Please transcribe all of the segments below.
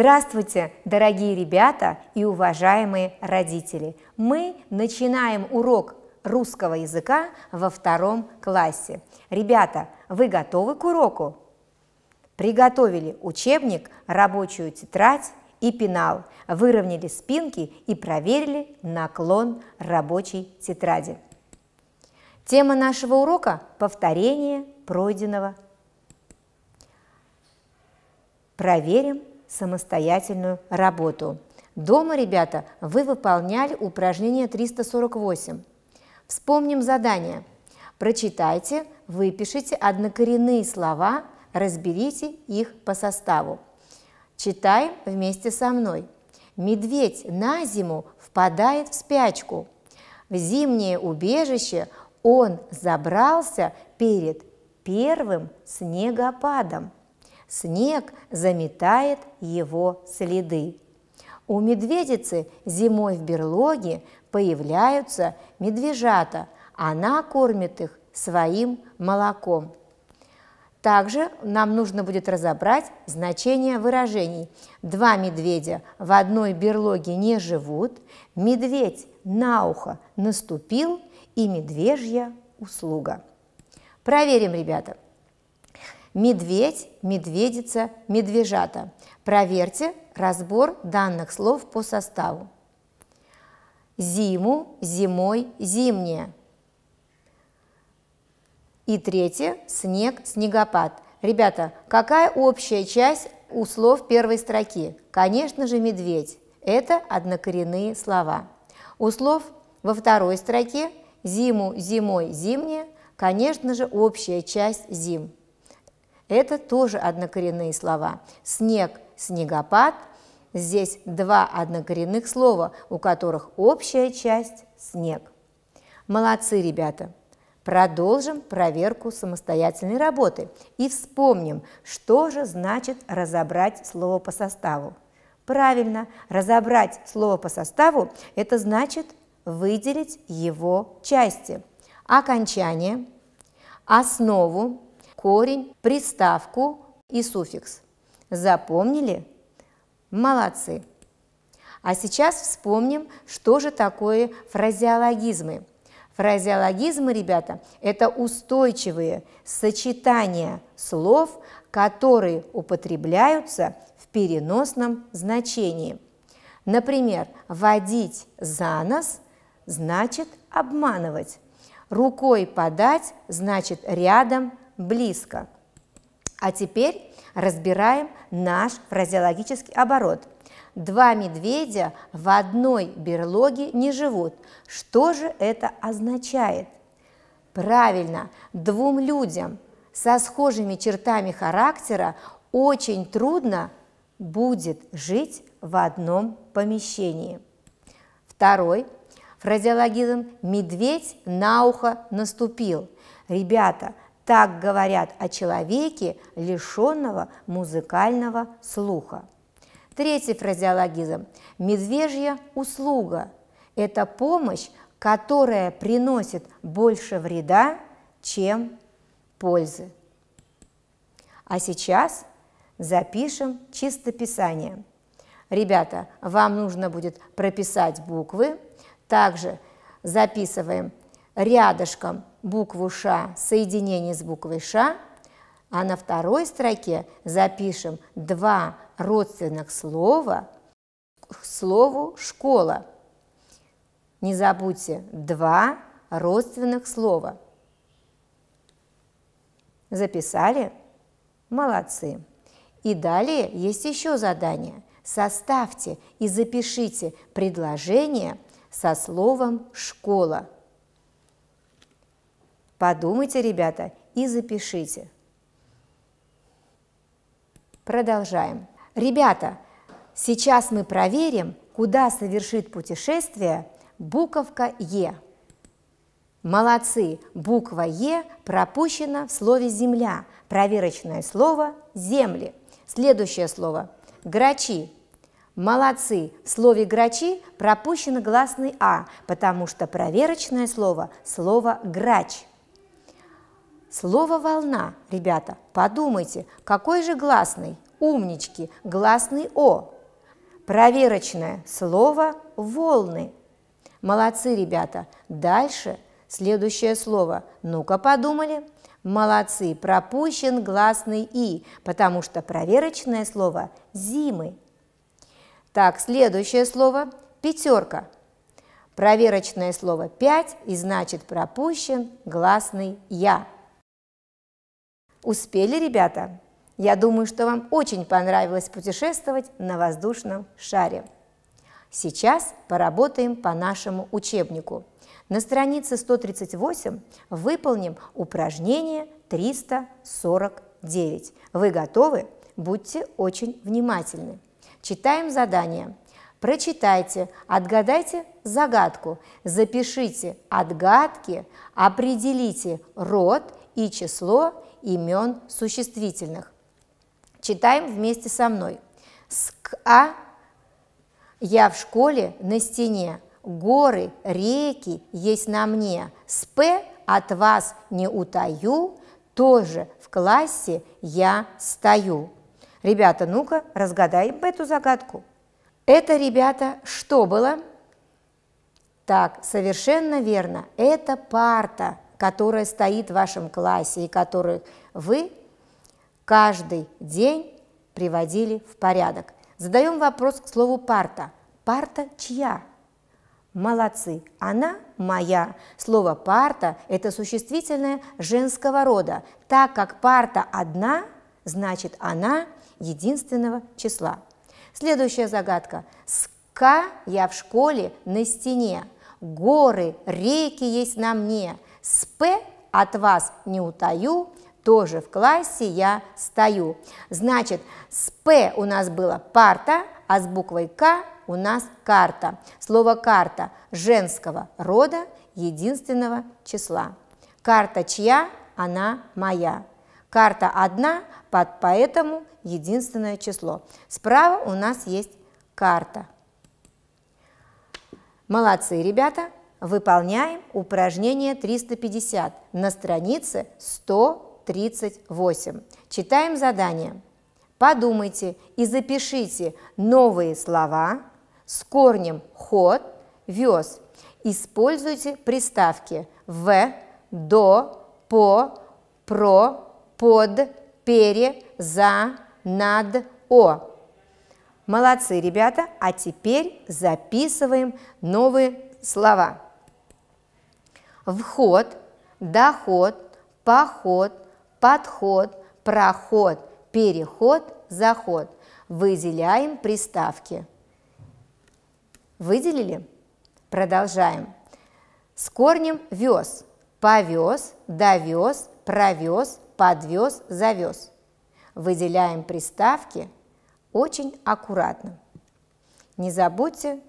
Здравствуйте, дорогие ребята и уважаемые родители! Мы начинаем урок русского языка во втором классе. Ребята, вы готовы к уроку? Приготовили учебник, рабочую тетрадь и пенал, выровняли спинки и проверили наклон рабочей тетради. Тема нашего урока – повторение пройденного. Проверим самостоятельную работу. Дома, ребята, вы выполняли упражнение 348. Вспомним задание. Прочитайте, выпишите однокоренные слова, разберите их по составу. Читаем вместе со мной. Медведь на зиму впадает в спячку. В зимнее убежище он забрался перед первым снегопадом снег заметает его следы. У медведицы зимой в берлоге появляются медвежата, она кормит их своим молоком. Также нам нужно будет разобрать значение выражений. Два медведя в одной берлоге не живут, медведь на ухо наступил и медвежья услуга. Проверим, ребята. Медведь, медведица, медвежата. Проверьте разбор данных слов по составу. Зиму, зимой, зимнее. И третье – снег, снегопад. Ребята, какая общая часть у слов первой строки? Конечно же, медведь. Это однокоренные слова. У слов во второй строке «зиму», «зимой», «зимнее» конечно же, общая часть зим. Это тоже однокоренные слова. Снег, снегопад. Здесь два однокоренных слова, у которых общая часть – снег. Молодцы, ребята! Продолжим проверку самостоятельной работы и вспомним, что же значит разобрать слово по составу. Правильно, разобрать слово по составу – это значит выделить его части. Окончание, основу, корень, приставку и суффикс. Запомнили? Молодцы! А сейчас вспомним, что же такое фразеологизмы. Фразеологизмы, ребята, это устойчивые сочетания слов, которые употребляются в переносном значении. Например, водить за нос значит обманывать, рукой подать значит рядом близко. А теперь разбираем наш фразеологический оборот. Два медведя в одной берлоге не живут. Что же это означает? Правильно, двум людям со схожими чертами характера очень трудно будет жить в одном помещении. Второй фразеологизм «медведь на ухо наступил». Ребята, так говорят о человеке, лишенного музыкального слуха. Третий фразеологизм – медвежья услуга. Это помощь, которая приносит больше вреда, чем пользы. А сейчас запишем чистописание. Ребята, вам нужно будет прописать буквы. Также записываем рядышком букву «Ш» соединение с буквой «Ш», а на второй строке запишем два родственных слова к слову «школа». Не забудьте два родственных слова. Записали? Молодцы! И далее есть еще задание. Составьте и запишите предложение со словом «школа». Подумайте, ребята, и запишите. Продолжаем. Ребята, сейчас мы проверим, куда совершит путешествие буковка Е. Молодцы! Буква Е пропущена в слове «земля». Проверочное слово «земли». Следующее слово – «грачи». Молодцы! В слове «грачи» пропущен гласный «а», потому что проверочное слово – слово «грач». Слово «волна», ребята, подумайте, какой же гласный? Умнички, гласный «о». Проверочное слово «волны». Молодцы, ребята. Дальше следующее слово. Ну-ка подумали. Молодцы, пропущен гласный «и», потому что проверочное слово «зимы». Так, следующее слово «пятерка». Проверочное слово «пять» и значит пропущен гласный «я». Успели, ребята? Я думаю, что вам очень понравилось путешествовать на воздушном шаре. Сейчас поработаем по нашему учебнику. На странице 138 выполним упражнение 349. Вы готовы? Будьте очень внимательны. Читаем задание. Прочитайте, отгадайте загадку, запишите отгадки, определите род и число имен существительных. Читаем вместе со мной. Ска я в школе на стене, горы, реки есть на мне. Сп. от вас не утаю, тоже в классе я стою. Ребята, ну-ка, разгадаем эту загадку. Это, ребята, что было? Так, совершенно верно, это парта – которая стоит в вашем классе и которую вы каждый день приводили в порядок. Задаем вопрос к слову «парта». Парта чья? Молодцы, она моя. Слово «парта» – это существительное женского рода. Так как парта одна, значит она единственного числа. Следующая загадка. «Ска я в школе на стене, горы, реки есть на мне, с П от вас не утаю, тоже в классе я стою. Значит, с П у нас было парта, а с буквой К у нас карта. Слово «карта» женского рода единственного числа. Карта чья? Она моя. Карта одна, под поэтому единственное число. Справа у нас есть карта. Молодцы, ребята! Выполняем упражнение 350 на странице 138. Читаем задание. Подумайте и запишите новые слова с корнем «ход», «вез». Используйте приставки «в», «до», «по», «про», «под», «пере», «за», «над», «о». Молодцы, ребята! А теперь записываем новые слова вход, доход, поход, подход, проход, переход, заход. Выделяем приставки. Выделили? Продолжаем. С корнем вез. Повез, довез, провез, подвез, завез. Выделяем приставки очень аккуратно. Не забудьте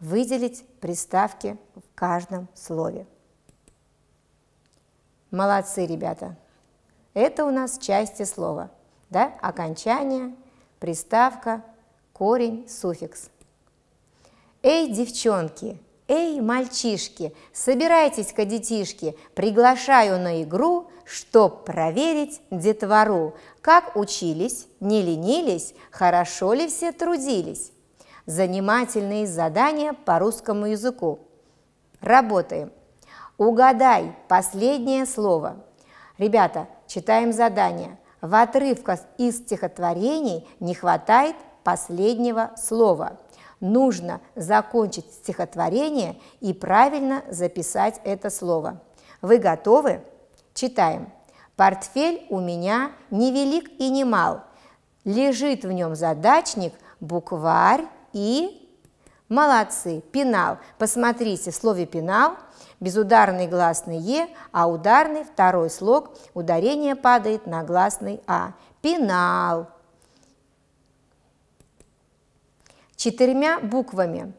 Выделить приставки в каждом слове. Молодцы, ребята! Это у нас части слова, да? Окончание, приставка, корень, суффикс. Эй, девчонки! Эй, мальчишки! Собирайтесь-ка, детишки! Приглашаю на игру, чтоб проверить детвору, как учились, не ленились, хорошо ли все трудились. Занимательные задания по русскому языку. Работаем. Угадай последнее слово. Ребята, читаем задание. В отрывках из стихотворений не хватает последнего слова. Нужно закончить стихотворение и правильно записать это слово. Вы готовы? Читаем. Портфель у меня невелик и не мал. Лежит в нем задачник, букварь, и Молодцы, пенал. Посмотрите, в слове пенал безударный гласный Е, а ударный второй слог, ударение падает на гласный А. Пенал. Четырьмя буквами.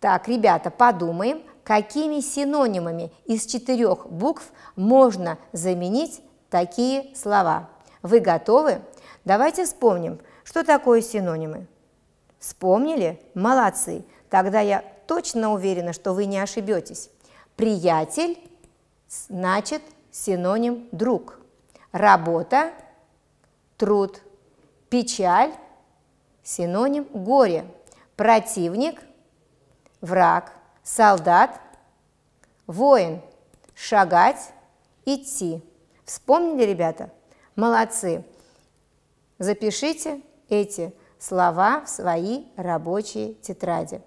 Так, ребята, подумаем, какими синонимами из четырех букв можно заменить такие слова. Вы готовы? Давайте вспомним, что такое синонимы. Вспомнили? Молодцы! Тогда я точно уверена, что вы не ошибетесь. Приятель значит синоним друг. Работа – труд. Печаль – синоним горе. Противник – враг. Солдат – воин. Шагать – идти. Вспомнили, ребята? Молодцы! Запишите эти слова в свои рабочие тетради.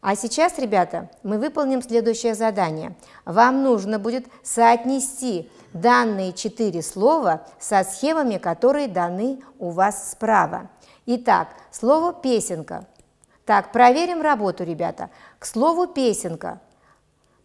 А сейчас, ребята, мы выполним следующее задание. Вам нужно будет соотнести данные четыре слова со схемами, которые даны у вас справа. Итак, слово «песенка». Так, проверим работу, ребята. К слову «песенка»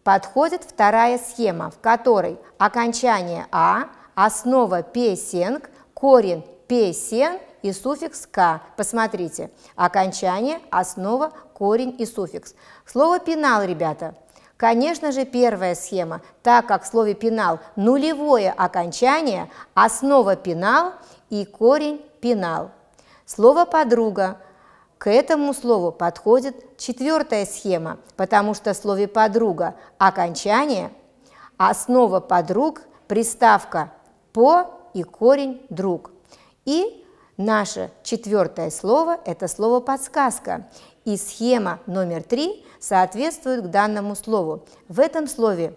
подходит вторая схема, в которой окончание «а», основа «песенк», корень песен и суффикс «к». Посмотрите, окончание, основа, корень и суффикс. Слово «пенал», ребята. Конечно же, первая схема, так как в слове «пенал» нулевое окончание, основа «пенал» и корень «пенал». Слово «подруга» К этому слову подходит четвертая схема, потому что в слове «подруга» окончание, основа «подруг» приставка «по» и корень «друг». И наше четвертое слово – это слово «подсказка». И схема номер три соответствует к данному слову. В этом слове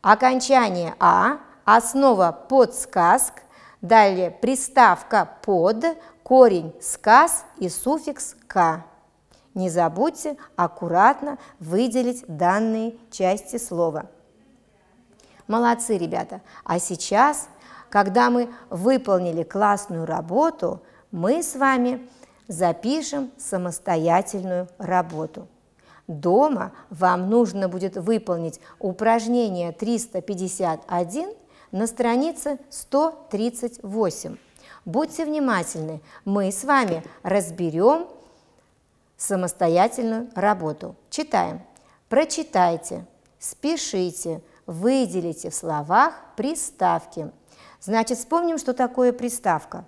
окончание «а», основа «подсказк», далее приставка «под», корень «сказ» и суффикс «к». Не забудьте аккуратно выделить данные части слова. Молодцы, ребята! А сейчас когда мы выполнили классную работу, мы с вами запишем самостоятельную работу. Дома вам нужно будет выполнить упражнение 351 на странице 138. Будьте внимательны, мы с вами разберем самостоятельную работу. Читаем. Прочитайте, спешите, выделите в словах приставки – Значит, вспомним, что такое приставка.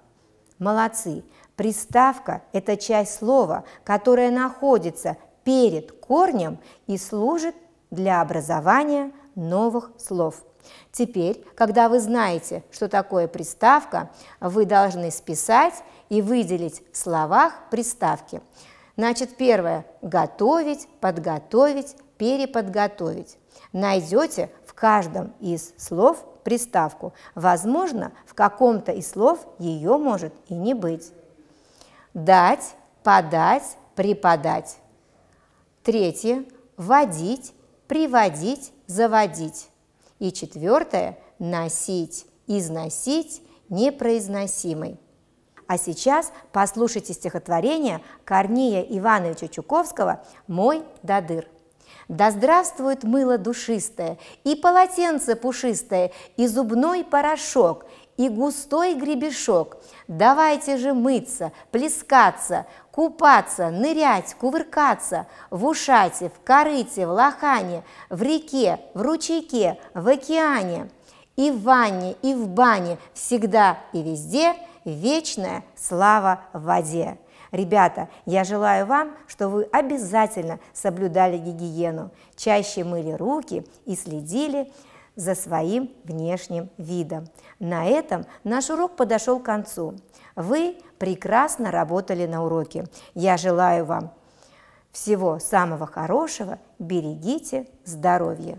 Молодцы. Приставка – это часть слова, которая находится перед корнем и служит для образования новых слов. Теперь, когда вы знаете, что такое приставка, вы должны списать и выделить в словах приставки. Значит, первое – готовить, подготовить, переподготовить. Найдете в каждом из слов приставку. Возможно, в каком-то из слов ее может и не быть. Дать, подать, преподать. Третье – водить, приводить, заводить. И четвертое – носить, износить непроизносимый. А сейчас послушайте стихотворение Корнея Ивановича Чуковского «Мой дадыр». Да здравствует мыло душистое, и полотенце пушистое, и зубной порошок, и густой гребешок. Давайте же мыться, плескаться, купаться, нырять, кувыркаться в ушате, в корыте, в лохане, в реке, в ручейке, в океане. И в ванне, и в бане всегда и везде вечная слава в воде. Ребята, я желаю вам, чтобы вы обязательно соблюдали гигиену, чаще мыли руки и следили за своим внешним видом. На этом наш урок подошел к концу. Вы прекрасно работали на уроке. Я желаю вам всего самого хорошего. Берегите здоровье.